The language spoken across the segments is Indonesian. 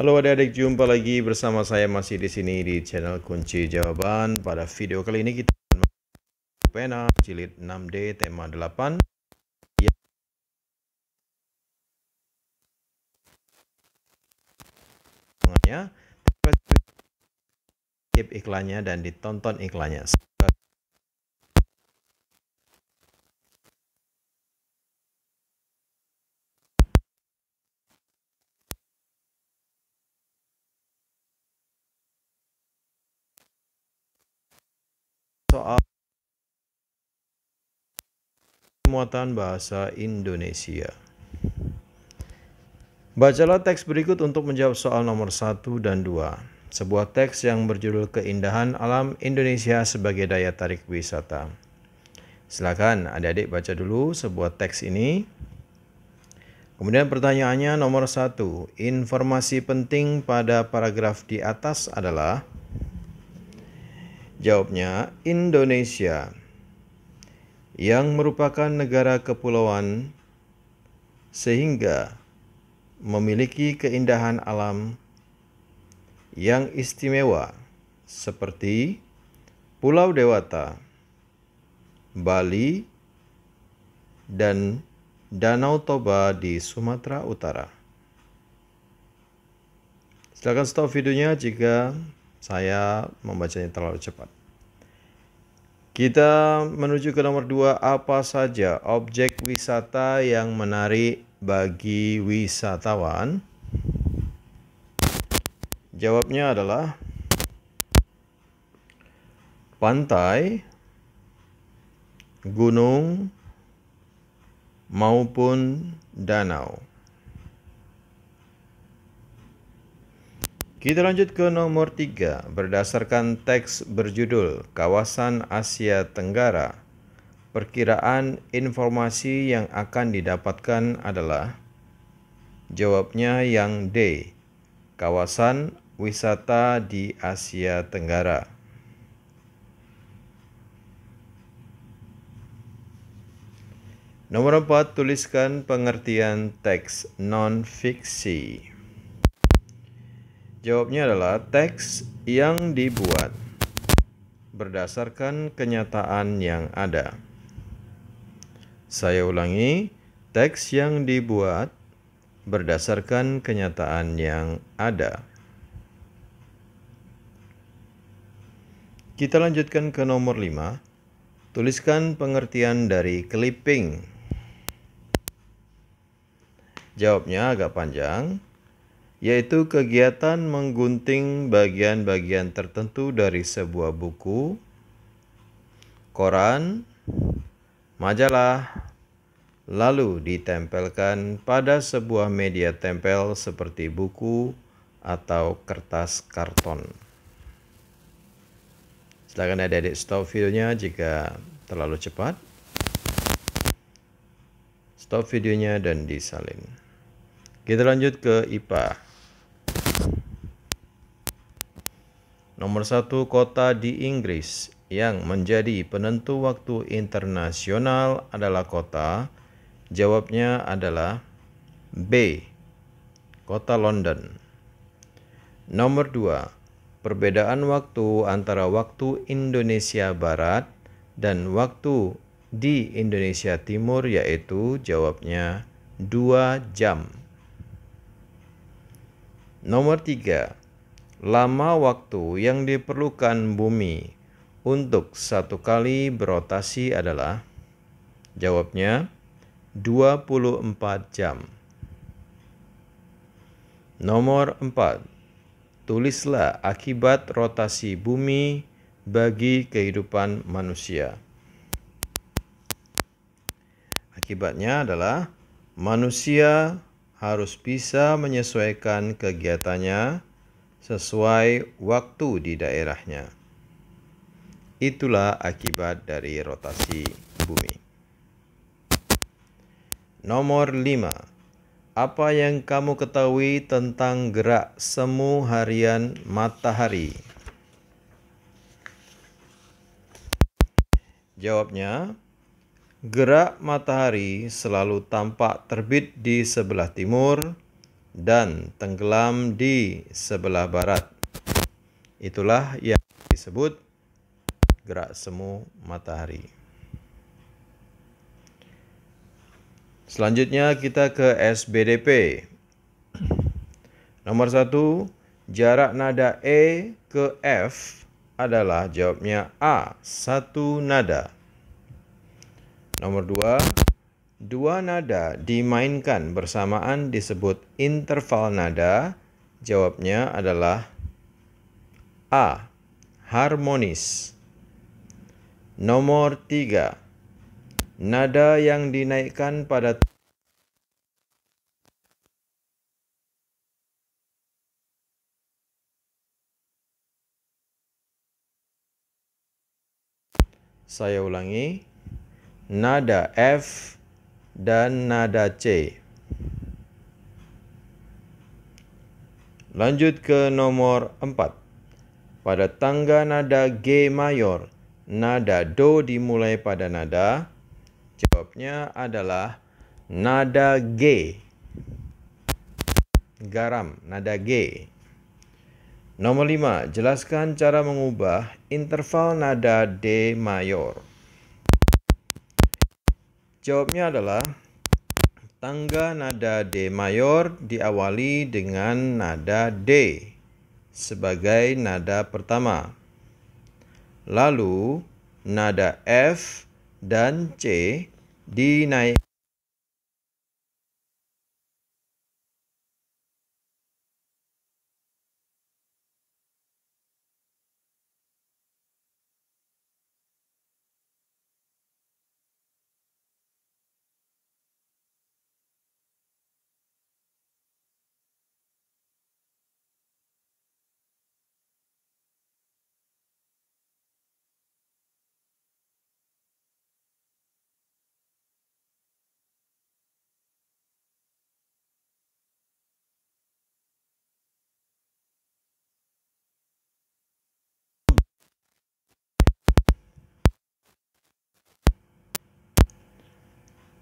Halo adik-adik, jumpa lagi bersama saya masih di sini di channel Kunci Jawaban. Pada video kali ini kita akan pena jilid 6D tema 8. Ya, iklannya dan ditonton iklannya. Muatan Bahasa Indonesia. Bacalah teks berikut untuk menjawab soal nomor 1 dan 2. Sebuah teks yang berjudul Keindahan Alam Indonesia sebagai Daya Tarik Wisata. Silakan adik-adik baca dulu sebuah teks ini. Kemudian pertanyaannya nomor 1. Informasi penting pada paragraf di atas adalah Jawabnya Indonesia yang merupakan negara kepulauan sehingga memiliki keindahan alam yang istimewa seperti Pulau Dewata, Bali, dan Danau Toba di Sumatera Utara. Silakan stop videonya jika saya membacanya terlalu cepat. Kita menuju ke nomor dua, apa saja objek wisata yang menarik bagi wisatawan? Jawabnya adalah pantai, gunung, maupun danau. Kita lanjut ke nomor 3 berdasarkan teks berjudul Kawasan Asia Tenggara. Perkiraan informasi yang akan didapatkan adalah Jawabnya yang D. Kawasan wisata di Asia Tenggara. Nomor 4 tuliskan pengertian teks non-fiksi. Jawabnya adalah teks yang dibuat berdasarkan kenyataan yang ada. Saya ulangi, teks yang dibuat berdasarkan kenyataan yang ada. Kita lanjutkan ke nomor 5. Tuliskan pengertian dari clipping. Jawabnya agak panjang yaitu kegiatan menggunting bagian-bagian tertentu dari sebuah buku, koran, majalah, lalu ditempelkan pada sebuah media tempel seperti buku atau kertas karton. Silakan adik-adik stop videonya jika terlalu cepat. Stop videonya dan disalin. Kita lanjut ke IPA. Nomor satu kota di Inggris yang menjadi penentu waktu internasional adalah kota. Jawabnya adalah B. Kota London. Nomor dua, perbedaan waktu antara waktu Indonesia Barat dan waktu di Indonesia Timur yaitu jawabnya 2 jam. Nomor tiga, lama waktu yang diperlukan bumi untuk satu kali berotasi adalah jawabnya 24 jam. Nomor 4. Tulislah akibat rotasi bumi bagi kehidupan manusia. Akibatnya adalah manusia harus bisa menyesuaikan kegiatannya sesuai waktu di daerahnya. Itulah akibat dari rotasi bumi. Nomor 5. Apa yang kamu ketahui tentang gerak semu harian matahari? Jawabnya, gerak matahari selalu tampak terbit di sebelah timur dan tenggelam di sebelah barat. Itulah yang disebut gerak semu matahari. Selanjutnya kita ke SBDP. Nomor satu, jarak nada E ke F adalah jawabnya A, satu nada. Nomor dua, dua nada dimainkan bersamaan disebut interval nada. Jawabnya adalah A. Harmonis. Nomor tiga, nada yang dinaikkan pada Saya ulangi, nada F dan nada C. Lanjut ke nomor 4. Pada tangga nada G mayor, nada Do dimulai pada nada. Jawabnya adalah nada G. Garam, nada G. Nomor 5. Jelaskan cara mengubah interval nada D mayor. Jawabnya adalah tangga nada D mayor diawali dengan nada D sebagai nada pertama. Lalu nada F dan C dinaikkan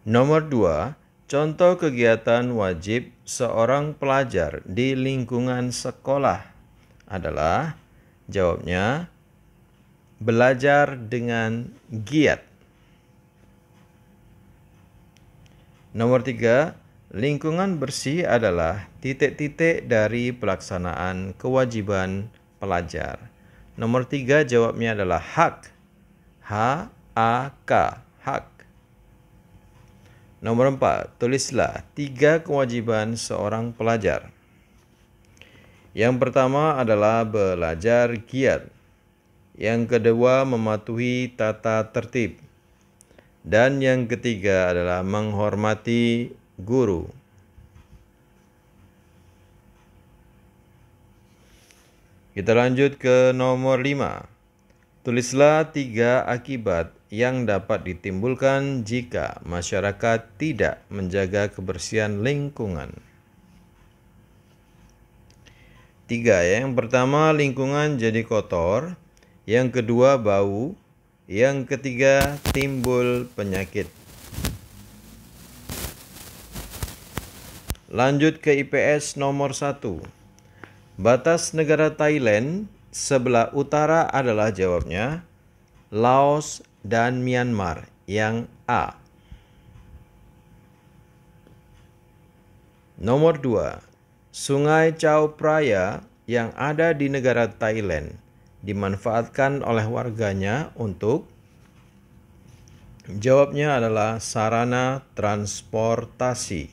Nomor dua, contoh kegiatan wajib seorang pelajar di lingkungan sekolah adalah jawabnya belajar dengan giat. Nomor tiga, lingkungan bersih adalah titik-titik dari pelaksanaan kewajiban pelajar. Nomor tiga jawabnya adalah hak. H-A-K, hak. Nomor 4, tulislah tiga kewajiban seorang pelajar. Yang pertama adalah belajar giat. Yang kedua mematuhi tata tertib. Dan yang ketiga adalah menghormati guru. Kita lanjut ke nomor 5. Tulislah tiga akibat yang dapat ditimbulkan jika masyarakat tidak menjaga kebersihan lingkungan. Tiga ya, yang pertama lingkungan jadi kotor, yang kedua bau, yang ketiga timbul penyakit. Lanjut ke IPS nomor 1. Batas negara Thailand sebelah utara adalah jawabnya Laos, dan Myanmar yang A. Nomor 2. Sungai Chao Phraya yang ada di negara Thailand dimanfaatkan oleh warganya untuk Jawabnya adalah sarana transportasi.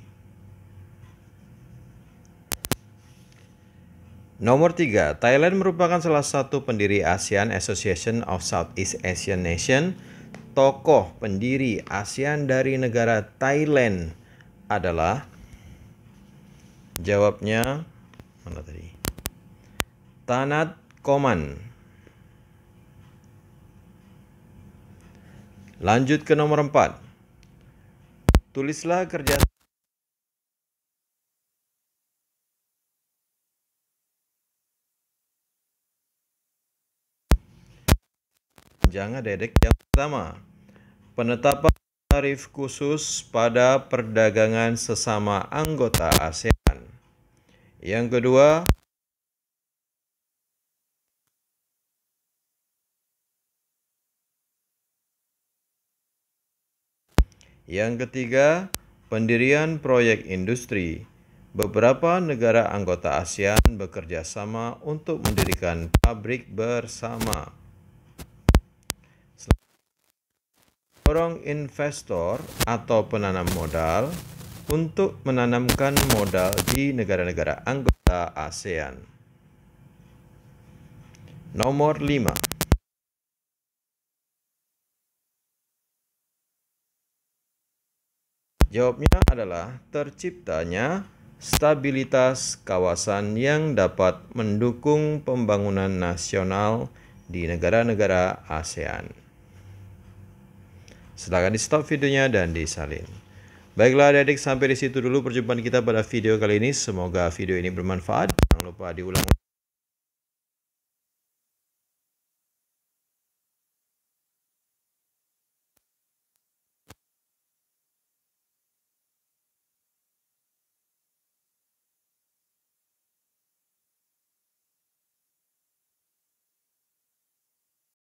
Nomor 3, Thailand merupakan salah satu pendiri ASEAN Association of Southeast Asian Nation. Tokoh pendiri ASEAN dari negara Thailand adalah jawabnya mana tadi? Tanat Koman. Lanjut ke nomor 4. Tulislah kerja panjang Dedek yang pertama, penetapan tarif khusus pada perdagangan sesama anggota ASEAN. Yang kedua, Yang ketiga, pendirian proyek industri. Beberapa negara anggota ASEAN bekerja sama untuk mendirikan pabrik bersama. mendorong investor atau penanam modal untuk menanamkan modal di negara-negara anggota ASEAN. Nomor 5. Jawabnya adalah terciptanya stabilitas kawasan yang dapat mendukung pembangunan nasional di negara-negara ASEAN. Silahkan di stop videonya dan disalin. Baiklah adik-adik sampai di situ dulu perjumpaan kita pada video kali ini. Semoga video ini bermanfaat. Jangan lupa diulang